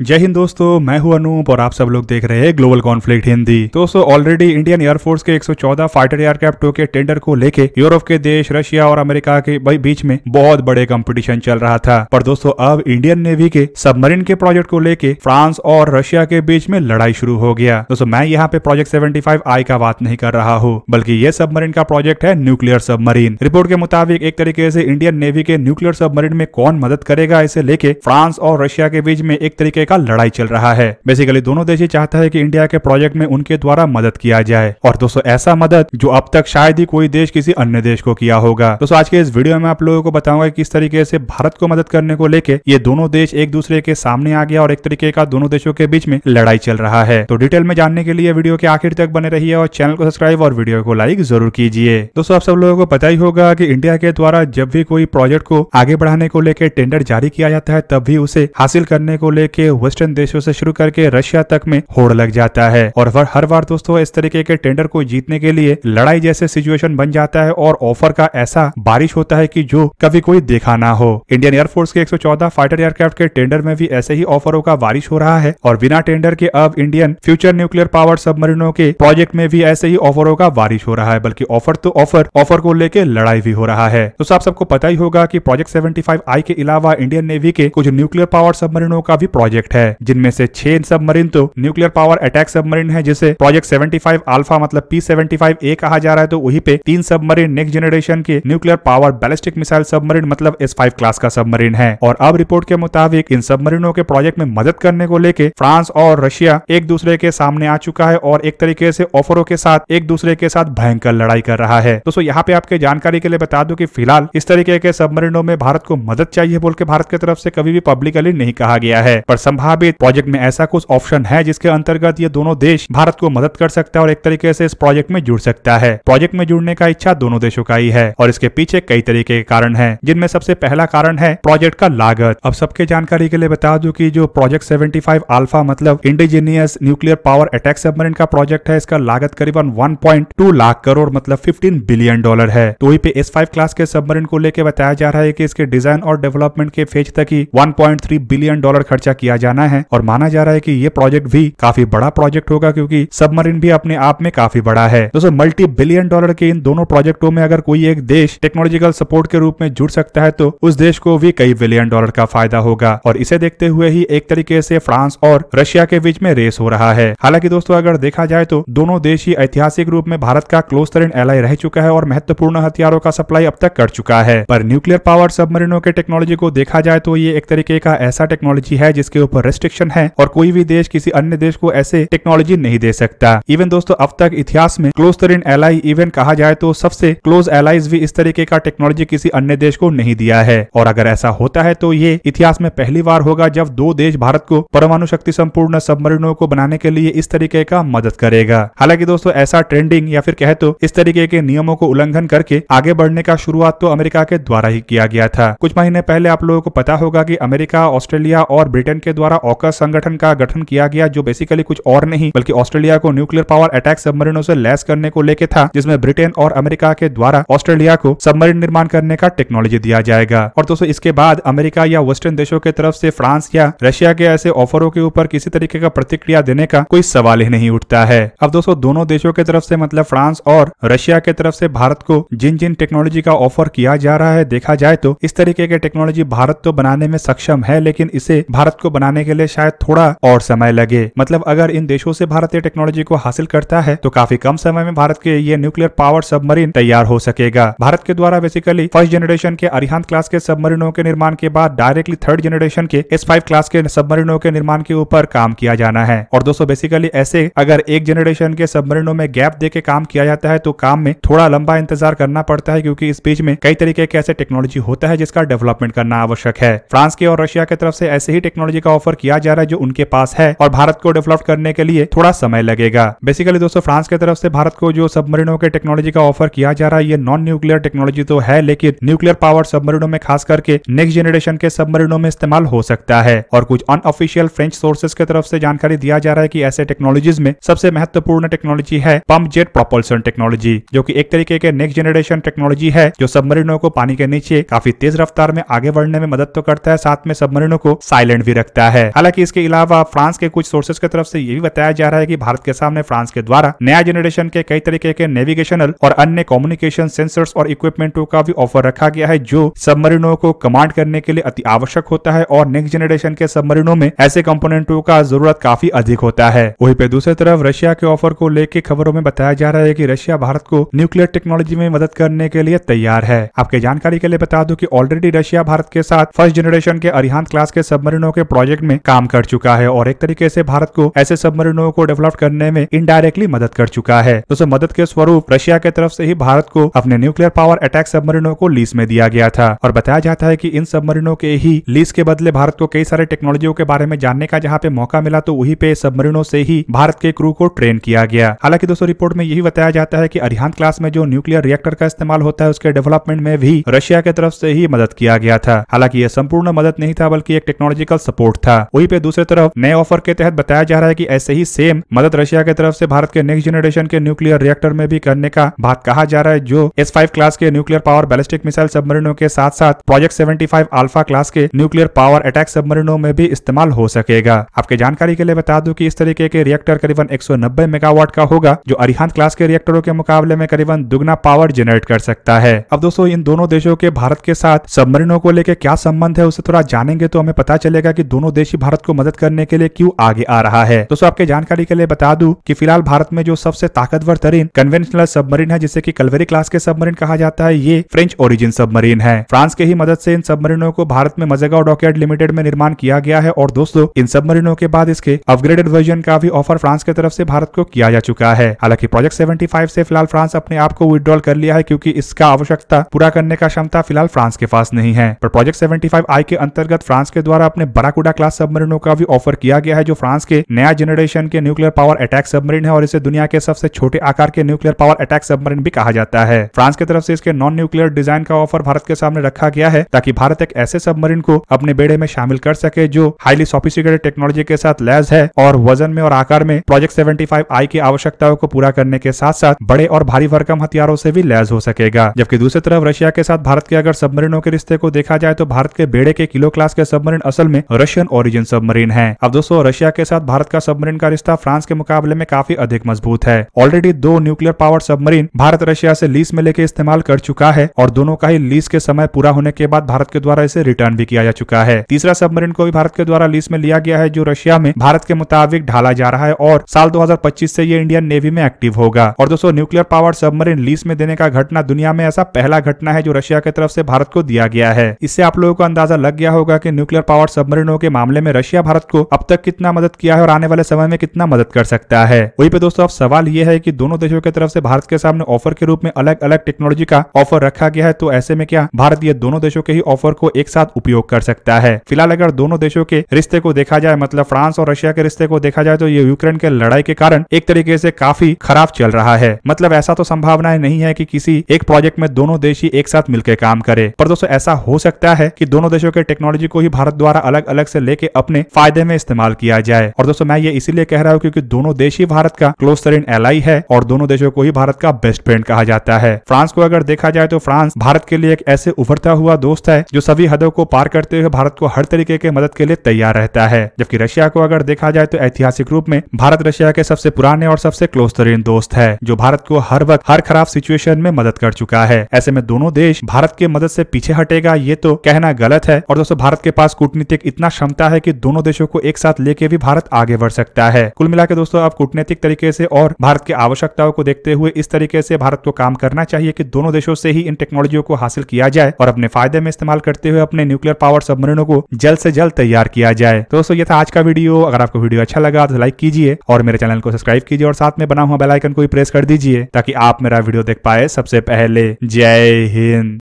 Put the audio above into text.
जय हिंद दोस्तों मैं हूं अनूप और आप सब लोग देख रहे हैं ग्लोबल कॉन्फ्लिक्ट हिंदी दोस्तों ऑलरेडी इंडियन एयरफोर्स के 114 फाइटर एयरक्राफ्ट के टेंडर को लेके यूरोप के देश रशिया और अमेरिका के भाई बीच में बहुत बड़े कंपटीशन चल रहा था पर दोस्तों अब इंडियन नेवी के सबमरीन के प्रोजेक्ट को लेके फ्रांस और रशिया के बीच में लड़ाई शुरू हो गया दोस्तों मैं यहाँ पे प्रोजेक्ट सेवेंटी आई का बात नहीं कर रहा हूँ बल्कि ये सबमरीन का प्रोजेक्ट है न्यूक्लियर सबमरीन रिपोर्ट के मुताबिक एक तरीके से इंडियन नेवी के न्यूक्लियर सबमरीन में कौन मदद करेगा इसे लेके फ्रांस और रशिया के बीच में एक तरीके का लड़ाई चल रहा है बेसिकली दोनों देश ही चाहता है की इंडिया के प्रोजेक्ट में उनके द्वारा मदद किया जाए और दोस्तों ऐसा मदद जो अब तक शायद ही कोई देश किसी अन्य देश को किया होगा दोस्तों आज के इस वीडियो में आप लोगों को बताऊंगा किस तरीके से भारत को मदद करने को लेकर ये दोनों देश एक दूसरे के सामने आ गया और एक तरीके का दोनों देशों के बीच में लड़ाई चल रहा है तो डिटेल में जानने के लिए वीडियो के आखिर तक बने रही और चैनल को सब्सक्राइब और वीडियो को लाइक जरूर कीजिए दोस्तों आप सब लोगों को पता ही होगा की इंडिया के द्वारा जब भी कोई प्रोजेक्ट को आगे बढ़ाने को लेकर टेंडर जारी किया जाता है तब भी उसे हासिल करने को लेकर वेस्टर्न देशों से शुरू करके रशिया तक में होड़ लग जाता है और हर बार दोस्तों इस तरीके के टेंडर को जीतने के लिए लड़ाई जैसे सिचुएशन बन जाता है और ऑफर का ऐसा बारिश होता है की जो कभी कोई देखा ना हो इंडियन एयरफोर्स के एक फाइटर एयरक्राफ्ट के टेंडर में भी ऐसे ही ऑफरों का बारिश हो रहा है और बिना टेंडर के अब इंडियन फ्यूचर न्यूक्लियर पावर सबमरीनों के प्रोजेक्ट में भी ऐसे ही ऑफरों का बारिश हो रहा है बल्कि ऑफर तो ऑफर ऑफर को लेकर लड़ाई भी हो रहा है तो आप सबको पता ही होगा कि प्रोजेक्ट सेवेंटी आई के अलावा इंडियन नेवी के कुछ न्यूक्लियर पावर सबमरीनों का भी प्रोजेक्ट प्रोजेक्ट है जिनमें से छह सबमरीन तो न्यूक्लियर पावर अटैक सबमरीन है जिसे प्रोजेक्ट फाइव अल्फा मतलब पी ए कहा जा रहा है तो वही पे तीन सबमरीन नेक्स्ट जनरेशन के nuclear power ballistic missile submarine मतलब एस क्लास का सबमरीन है और अब रिपोर्ट के मुताबिक इन सबमरीनों के प्रोजेक्ट में मदद करने को लेके फ्रांस और रशिया एक दूसरे के सामने आ चुका है और एक तरीके से ऑफरों के साथ एक दूसरे के साथ भयंकर लड़ाई कर रहा है दोस्तों यहाँ पे आपके जानकारी के लिए बता दूं कि फिलहाल इस तरीके के सबमरीनों में भारत को मदद चाहिए बोल के भारत की तरफ से कभी भी पब्लिकली नहीं कहा गया है पर संभावित प्रोजेक्ट में ऐसा कुछ ऑप्शन है जिसके अंतर्गत ये दोनों देश भारत को मदद कर सकता है और एक तरीके से इस प्रोजेक्ट में जुड़ सकता है प्रोजेक्ट में जुड़ने का इच्छा दोनों देशों का ही है और इसके पीछे कई तरीके के कारण है जिनमें सबसे पहला कारण है प्रोजेक्ट का लागत अब सबके जानकारी के लिए बता दू की जो प्रोजेक्ट सेवेंटी अल्फा मतलब indigenous nuclear power attack submarine का प्रोजेक्ट है इसका लागत करीबन टू लाख करोड़ मतलब फिफ्टीन बिलियन डॉलर है तो वही पे एस फाइव क्लास के सबमरीन को लेकर बताया जा रहा है की इसके डिजाइन और डेवलपमेंट के फेज तक ही थ्री बिलियन डॉलर खर्चा किया जाना है और माना जा रहा है कि ये प्रोजेक्ट भी काफी बड़ा प्रोजेक्ट होगा क्योंकि सबमरीन भी अपने आप में काफी बड़ा है दोस्तों मल्टी बिलियन डॉलर के इन दोनों प्रोजेक्टों में अगर कोई एक देश टेक्नोलॉजिकल सपोर्ट के रूप में जुड़ सकता है तो उस देश को भी कई बिलियन डॉलर का फायदा होगा और इसे देखते हुए ही एक तरीके से फ्रांस और रशिया के बीच में रेस हो रहा है हालांकि दोस्तों अगर देखा जाए तो दोनों देश ही ऐतिहासिक रूप में भारत का क्लोज तरीन एलाई रह चुका है और महत्वपूर्ण हथियारों का सप्लाई अब तक कर चुका है पर न्यूक्लियर पावर सबमरीनों के टेक्नोलॉजी को देखा जाए तो ये एक तरीके का ऐसा टेक्नोलॉजी है जिसके ऊपर ऊपर रेस्ट्रिक्शन है और कोई भी देश किसी अन्य देश को ऐसे टेक्नोलॉजी नहीं दे सकता इवन दोस्तों अब तक इतिहास में क्लोज तरीन एलाई इवन कहा जाए तो सबसे क्लोज एलाइज भी इस तरीके का टेक्नोलॉजी किसी अन्य देश को नहीं दिया है और अगर ऐसा होता है तो ये इतिहास में पहली बार होगा जब दो देश भारत को परमाणु शक्ति संपूर्ण सबमरीनों को बनाने के लिए इस तरीके का मदद करेगा हालांकि दोस्तों ऐसा ट्रेंडिंग या फिर कहे तो इस तरीके के नियमों को उल्लंघन करके आगे बढ़ने का शुरुआत तो अमेरिका के द्वारा ही किया गया था कुछ महीने पहले आप लोगों को पता होगा की अमेरिका ऑस्ट्रेलिया और ब्रिटेन के द्वारा द्वारा ऑकस संगठन का गठन किया गया जो बेसिकली कुछ और नहीं बल्कि ऑस्ट्रेलिया को न्यूक्लियर पावर अटैक सबमरीनों से लैस करने को लेके था जिसमें ब्रिटेन और अमेरिका के द्वारा ऑस्ट्रेलिया को सबमरीन निर्माण करने का टेक्नोलॉजी दिया जाएगा और दोस्तों इसके बाद अमेरिका या वेस्टर्न देशों की तरफ से फ्रांस या रशिया के ऐसे ऑफरों के ऊपर किसी तरीके का प्रतिक्रिया देने का कोई सवाल ही नहीं उठता है अब दोस्तों दोनों देशों की तरफ से मतलब फ्रांस और रशिया के तरफ से भारत को जिन जिन टेक्नोलॉजी का ऑफर किया जा रहा है देखा जाए तो इस तरीके के टेक्नोलॉजी भारत तो बनाने में सक्षम है लेकिन इसे भारत को बना बनाने के लिए शायद थोड़ा और समय लगे मतलब अगर इन देशों से भारत ये टेक्नोलॉजी को हासिल करता है तो काफी कम समय में भारत के ये न्यूक्लियर पावर सबमरीन तैयार हो सकेगा भारत के द्वारा बेसिकली फर्स्ट जनरेशन के अरिहंत क्लास के सबमरीनों के निर्माण के बाद डायरेक्टली थर्ड जनरेशन के एस फाइव क्लास के सबमरीनों के निर्माण के ऊपर काम किया जाना है और दोस्तों बेसिकली ऐसे अगर एक जनरेशन के सबमरीनों में गैप दे के काम किया जाता है तो काम में थोड़ा लंबा इंतजार करना पड़ता है क्योंकि इस बीच में कई तरीके के ऐसे टेक्नोलॉजी होता है जिसका डेवलपमेंट करना आवश्यक है फ्रांस के और रशिया की तरफ से ऐसे ही टेक्नोलॉजी का ऑफर किया जा रहा है जो उनके पास है और भारत को डेवलप करने के लिए थोड़ा समय लगेगा बेसिकली दोस्तों फ्रांस की तरफ से भारत को जो सबमरीनों के टेक्नोलॉजी का ऑफर किया जा रहा है ये नॉन न्यूक्लियर टेक्नोलॉजी तो है लेकिन न्यूक्लियर पावर सबमरीनों में खास करके नेक्स्ट जनरेशन के सबमरीनों में इस्तेमाल हो सकता है और कुछ अनऑफिशियल फ्रेंच सोर्सेज की तरफ से जानकारी दिया जा रहा है की ऐसे टेक्नोलॉजीज में सबसे महत्वपूर्ण टेक्नोलॉजी है पंप जेट प्रोपल्सन टेक्नोलॉजी जो की एक तरीके के नेक्स्ट जनरेशन टेक्नोलॉजी है जो सबमरीनों को पानी के नीचे काफी तेज रफ्तार में आगे बढ़ने में मदद तो करता है साथ में सबमरीनों को साइलेंट भी रखता है गया है हालांकि इसके अलावा फ्रांस के कुछ सोर्सेज की तरफ से ये भी बताया जा रहा है की भारत के सामने फ्रांस के द्वारा नया जनरेशन के कई तरीके के नेविगेशनल और अन्य कम्युनिकेशन सेंसर्स और इक्विपमेंटों का भी ऑफर रखा गया है जो सबमरीनों को कमांड करने के लिए अति आवश्यक होता है और नेक्स्ट जनरेशन के सबमरीनों में ऐसे कम्पोनेंटो का जरूरत काफी अधिक होता है वही पे दूसरी तरफ रशिया के ऑफर को लेकर खबरों में बताया जा रहा है की रशिया भारत को न्यूक्लियर टेक्नोलॉजी में मदद करने के लिए तैयार है आपके जानकारी के लिए बता दू की ऑलरेडी रशिया भारत के साथ फर्स्ट जनरेशन के अरिहांत क्लास के सबमरीनों के प्रोजेक्ट प्रोजेक्ट में काम कर चुका है और एक तरीके से भारत को ऐसे सबमरीनों को डेवलप करने में इनडायरेक्टली मदद कर चुका है दोस्तों मदद के स्वरूप रशिया के तरफ से ही भारत को अपने न्यूक्लियर पावर अटैक सबमरीनों को लीज में दिया गया था और बताया जाता है की इन सबमरीनों के ही लीज के बदले भारत को कई सारे टेक्नोलॉजियों के बारे में जानने का जहाँ पे मौका मिला तो वही पे सबमरीनों से ही भारत के क्रू को ट्रेन किया गया हालांकि दोस्तों रिपोर्ट में यही बताया जाता है की अरिहान क्लास में जो न्यूक्लियर रिएक्टर का इस्तेमाल होता है उसके डेवलपमेंट में भी रशिया के तरफ से ही मदद किया गया था हालांकि यह संपूर्ण मदद नहीं था बल्कि एक टेक्नोलॉजिकल सपोर्ट था वही पे दूसरी तरफ नए ऑफर के तहत बताया जा रहा है की ऐसे ही सेम मदद रशिया के तरफ से भारत के नेक्स्ट जनरेशन के न्यूक्लियर रिएक्टर में भी करने का बात कहा जा रहा है जो एस क्लास के न्यूक्लियर पावर बैलिस्टिक मिसाइल सबमरीनों के साथ साथ प्रोजेक्ट सेवेंटी अल्फा क्लास के न्यूक्लियर पावर अटैक सबमरीनों में भी इस्तेमाल हो सकेगा आपके जानकारी के लिए बता दूं कि इस तरीके के रिएक्टर करीबन 190 मेगावाट का होगा जो अरिहान क्लास के रिएक्टरों के मुकाबले में करीबन दुगना पावर जनरेट कर सकता है अब दोस्तों इन दोनों देशों के भारत के साथ सबमरीनों को लेकर क्या संबंध है उसे थोड़ा जानेंगे तो हमें पता चलेगा की दोनों देशी भारत को मदद करने के लिए क्यूँ आगे आ रहा है दोस्तों आपके जानकारी के लिए बता दू की फिलहाल भारत में जो सबसे ताकतवर तरीन कन्वेंशनल सबमरीन है जिसे की कलवेरी क्लास के सबमरीन कहा जाता है ये फ्रेंच ओरिजिन सबमरीन है फ्रांस के ही मदद से इन सबमरीनों को भारत में मजेगा डॉकयार्ड लिमिटेड में निर्माण किया गया है और दोस्तों इन सबमरीनों के बाद इसके अपग्रेडेड वर्जन का भी ऑफर फ्रांस की तरफ से भारत को किया जा चुका है हालांकि प्रोजेक्ट सेवेंटी से फिलहाल फ्रांस अपने आप को विड्रॉल कर लिया है क्यूँकी इसका आवश्यकता पूरा करने का क्षमता फिलहाल फ्रांस के पास नहीं है पर प्रोजेक्ट फाइव आई के अंतर्गत फ्रांस के द्वारा अपने बराकुडा क्लास सबमरीनों का भी ऑफर किया गया है जो फ्रांस के नया जनरेशन के न्यूक्लियर पावर अटैक सबमरीन है और इसे दुनिया के सबसे छोटे आकार के न्यूक्लियर पावर अटैक सबमरीन भी कहा जाता है फ्रांस की तरफ से इसके नॉन न्यूक्लियर डिजाइन का ऑफर भारत के सामने रखा गया है ताकि भारत एक ऐसे सबमरीन को अपने बेड़े में शामिल कर सके जो हाईली सोफिस्टिकेटेड टेक्नोलॉजी के साथ लैस है और वजन में और आकार में प्रोजेक्ट सेवेंटी आई की आवश्यकताओं को पूरा करने के साथ साथ बड़े और भारी भरकम हथियारों से भी लैस हो सकेगा जबकि दूसरी तरफ रशिया के साथ भारत के अगर सबमरीनों के रिश्ते को देखा जाए तो भारत के बेड़े के किलो क्लास के सबमरीन असल में रशियन ओरिजिन सबमरीन है अब दोस्तों रशिया के साथ भारत का सबमरीन का रिश्ता फ्रांस के मुकाबले में काफी अधिक मजबूत है ऑलरेडी दो nuclear power submarine Bharat Russia से लीज में लेके इस्तेमाल कर चुका है और दोनों का ही लीज के समय पूरा होने के बाद भारत के द्वारा इसे रिटर्न भी किया जा चुका है तीसरा सबमरीन को भी भारत के द्वारा लीज में लिया गया है जो रशिया में भारत के मुताबिक ढाला जा रहा है और साल 2025 से ये इंडियन नेवी में एक्टिव होगा और दोस्तों न्यूक्लियर पावर सबमरीन लीज में देने का घटना दुनिया में ऐसा पहला घटना है जो रशिया की तरफ से भारत को दिया गया है इससे आप लोगों को अंदाजा लग गया होगा की न्यूक्लियर पावर सबमरीनों के मामले में रशिया भारत को अब तक कितना मदद किया है और आने वाले समय में कितना मदद कर सकता है वही पे दोस्तों अब सवाल ये है कि दोनों देशों की तरफ से भारत के सामने ऑफर के रूप में अलग अलग टेक्नोलॉजी का ऑफर रखा गया है तो ऐसे में क्या भारत ये दोनों देशों के ही ऑफर को एक साथ उपयोग कर सकता है फिलहाल अगर दोनों देशों के रिश्ते को देखा जाए मतलब फ्रांस और रशिया के रिश्ते को देखा जाए तो ये यूक्रेन के लड़ाई के कारण एक तरीके से काफी खराब चल रहा है मतलब ऐसा तो संभावना नहीं है कि किसी एक प्रोजेक्ट में दोनों देश ही एक साथ मिलकर काम करे पर दोस्तों ऐसा हो सकता है की दोनों देशों के टेक्नोलॉजी को ही भारत द्वारा अलग अलग से लेके अपने फायदे में इस्तेमाल किया जाए और दोस्तों मैं ये इसीलिए कह रहा हूँ क्योंकि दोनों देश ही भारत का क्लोज तरीन एलाई है और दोनों देशों को ही भारत का बेस्ट फ्रेंड कहा जाता है फ्रांस को अगर देखा जाए तो फ्रांस भारत के लिए एक ऐसे उभरता हुआ दोस्त है जो सभी हदों को पार करते हुए भारत को हर तरीके के मदद के लिए तैयार रहता है जबकि रशिया को अगर देखा जाए तो ऐतिहासिक रूप में भारत रशिया के सबसे पुराने और सबसे क्लोज तरीन दोस्त है जो भारत को हर वक्त हर खराब सिचुएशन में मदद कर चुका है ऐसे में दोनों देश भारत के मदद से पीछे हटेगा ये तो कहना गलत है और दोस्तों भारत के पास कूटनीतिक इतना क्षमता मानता है कि दोनों देशों को एक साथ लेके भी भारत आगे बढ़ सकता है कुल मिला दोस्तों आप कूटनीतिक तरीके से और भारत की आवश्यकताओं को देखते हुए इस तरीके से भारत को काम करना चाहिए कि दोनों देशों से ही इन टेक्नोलॉजियों को हासिल किया जाए और अपने फायदे में इस्तेमाल करते हुए अपने न्यूक्लियर पावर सबमरीनों को जल्द से जल्द तैयार किया जाए तो दोस्तों ये था आज का वीडियो अगर आपको वीडियो अच्छा लगा तो लाइक कीजिए और मेरे चैनल को सब्सक्राइब कीजिए और साथ में बना हुआ बेलाइकन को भी प्रेस कर दीजिए ताकि आप मेरा वीडियो देख पाए सबसे पहले जय हिंद